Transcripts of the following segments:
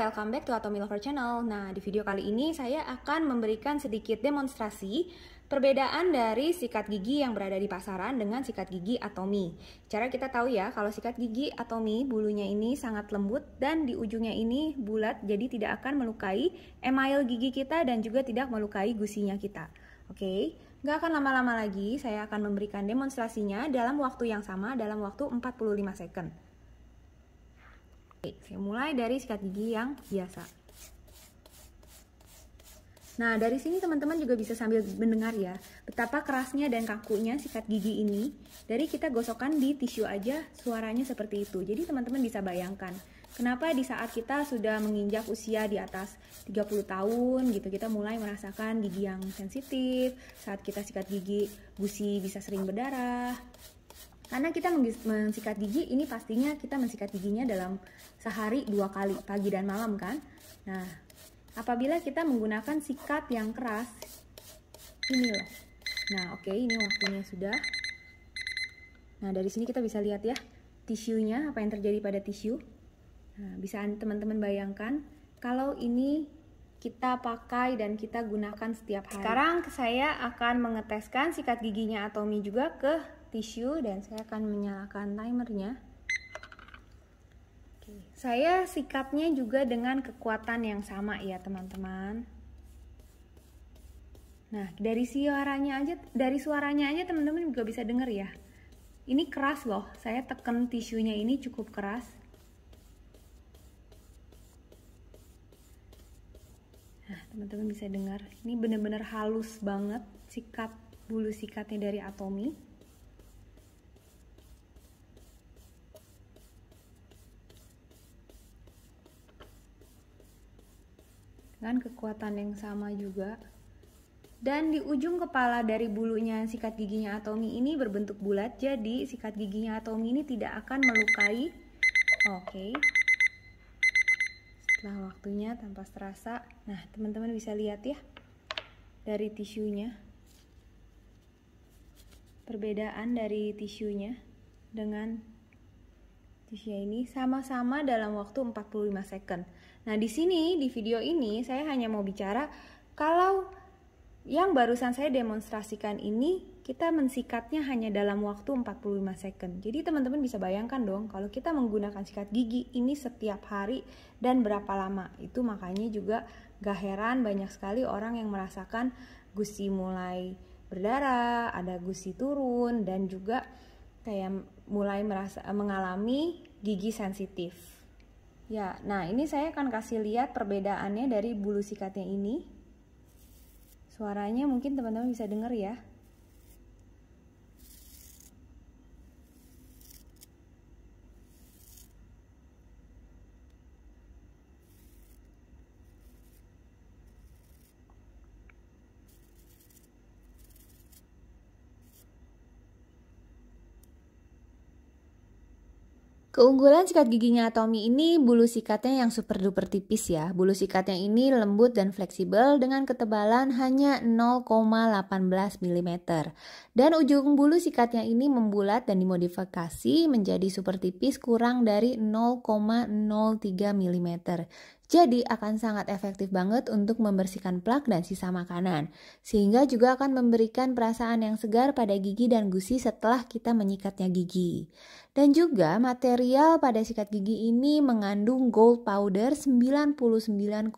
welcome back to Atomy Lover Channel. Nah, di video kali ini saya akan memberikan sedikit demonstrasi perbedaan dari sikat gigi yang berada di pasaran dengan sikat gigi Atomy. Cara kita tahu ya, kalau sikat gigi Atomy bulunya ini sangat lembut dan di ujungnya ini bulat jadi tidak akan melukai email gigi kita dan juga tidak melukai gusinya kita. Oke, okay? gak akan lama-lama lagi saya akan memberikan demonstrasinya dalam waktu yang sama dalam waktu 45 second. Oke, saya mulai dari sikat gigi yang biasa. Nah, dari sini teman-teman juga bisa sambil mendengar ya, betapa kerasnya dan kakunya sikat gigi ini. Dari kita gosokkan di tisu aja, suaranya seperti itu. Jadi teman-teman bisa bayangkan, kenapa di saat kita sudah menginjak usia di atas 30 tahun gitu, kita mulai merasakan gigi yang sensitif, saat kita sikat gigi, gusi bisa sering berdarah, karena kita mensikat gigi, ini pastinya kita mensikat giginya dalam sehari dua kali, pagi dan malam kan. Nah, apabila kita menggunakan sikat yang keras, ini loh. Nah, oke, okay, ini waktunya sudah. Nah, dari sini kita bisa lihat ya, tisunya, apa yang terjadi pada tisu. Nah, bisa teman-teman bayangkan, kalau ini kita pakai dan kita gunakan setiap hari. Sekarang saya akan mengeteskan sikat giginya Atomi juga ke tisu dan saya akan menyalakan timernya. Oke, saya sikatnya juga dengan kekuatan yang sama ya teman-teman. Nah, dari suaranya aja dari suaranya aja teman-teman juga bisa denger ya. Ini keras loh. Saya tekan tisunya ini cukup keras. teman-teman bisa dengar ini benar-benar halus banget sikat bulu sikatnya dari Atomi dengan kekuatan yang sama juga dan di ujung kepala dari bulunya sikat giginya Atomi ini berbentuk bulat jadi sikat giginya Atomi ini tidak akan melukai oke okay. Nah, waktunya tanpa terasa. Nah, teman-teman bisa lihat ya dari tisunya. Perbedaan dari tisunya dengan tisu ini sama-sama dalam waktu 45 second. Nah, di sini di video ini saya hanya mau bicara kalau yang barusan saya demonstrasikan ini, kita mensikatnya hanya dalam waktu 45 second. Jadi teman-teman bisa bayangkan dong, kalau kita menggunakan sikat gigi ini setiap hari dan berapa lama. Itu makanya juga gak heran banyak sekali orang yang merasakan gusi mulai berdarah, ada gusi turun, dan juga kayak mulai merasa mengalami gigi sensitif. Ya, nah ini saya akan kasih lihat perbedaannya dari bulu sikatnya ini Suaranya mungkin teman-teman bisa dengar ya. Keunggulan sikat giginya Tommy ini bulu sikatnya yang super duper tipis ya. Bulu sikatnya ini lembut dan fleksibel dengan ketebalan hanya 0,18 mm. Dan ujung bulu sikatnya ini membulat dan dimodifikasi menjadi super tipis kurang dari 0,03 mm. Jadi akan sangat efektif banget untuk membersihkan plak dan sisa makanan, sehingga juga akan memberikan perasaan yang segar pada gigi dan gusi setelah kita menyikatnya gigi. Dan juga material pada sikat gigi ini mengandung gold powder 99,9%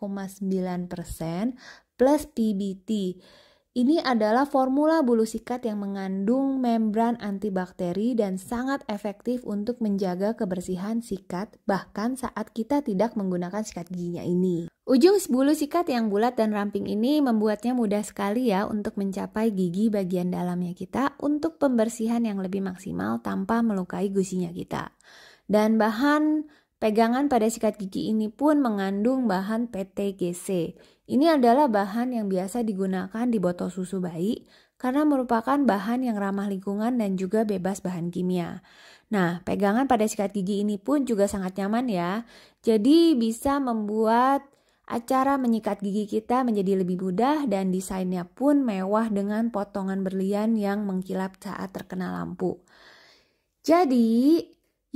plus PBT ini adalah formula bulu sikat yang mengandung membran antibakteri dan sangat efektif untuk menjaga kebersihan sikat bahkan saat kita tidak menggunakan sikat giginya ini. Ujung bulu sikat yang bulat dan ramping ini membuatnya mudah sekali ya untuk mencapai gigi bagian dalamnya kita untuk pembersihan yang lebih maksimal tanpa melukai gusinya kita. Dan bahan Pegangan pada sikat gigi ini pun mengandung bahan PTGC. Ini adalah bahan yang biasa digunakan di botol susu bayi karena merupakan bahan yang ramah lingkungan dan juga bebas bahan kimia. Nah, pegangan pada sikat gigi ini pun juga sangat nyaman ya. Jadi bisa membuat acara menyikat gigi kita menjadi lebih mudah dan desainnya pun mewah dengan potongan berlian yang mengkilap saat terkena lampu. Jadi,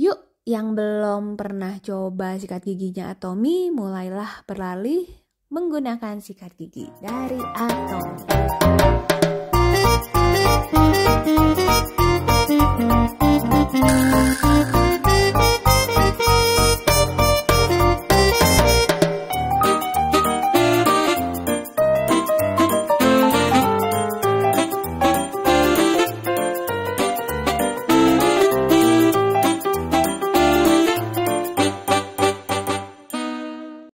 yuk yang belum pernah coba sikat giginya Atomi, mulailah beralih menggunakan sikat gigi dari Atomi. Thank you.